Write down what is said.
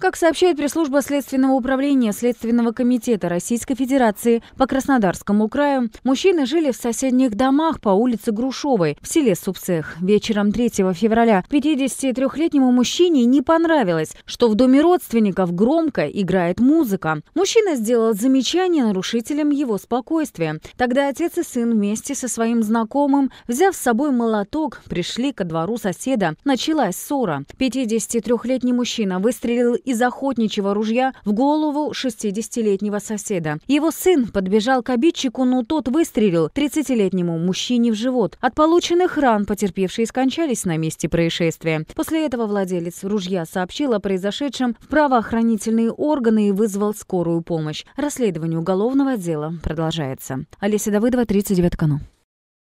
Как сообщает пресс-служба Следственного управления Следственного комитета Российской Федерации по Краснодарскому краю, мужчины жили в соседних домах по улице Грушевой в селе Субцех. Вечером 3 февраля 53-летнему мужчине не понравилось, что в доме родственников громко играет музыка. Мужчина сделал замечание нарушителям его спокойствия. Тогда отец и сын вместе со своим знакомым, взяв с собой молоток, пришли ко двору соседа. Началась ссора. 53-летний мужчина выстрелил из охотничьего ружья в голову 60-летнего соседа. Его сын подбежал к обидчику, но тот выстрелил 30-летнему мужчине в живот. От полученных ран потерпевшие скончались на месте происшествия. После этого владелец ружья сообщил о произошедшем в правоохранительные органы и вызвал скорую помощь. Расследование уголовного дела продолжается. Олеся Давыдова, 39 канал.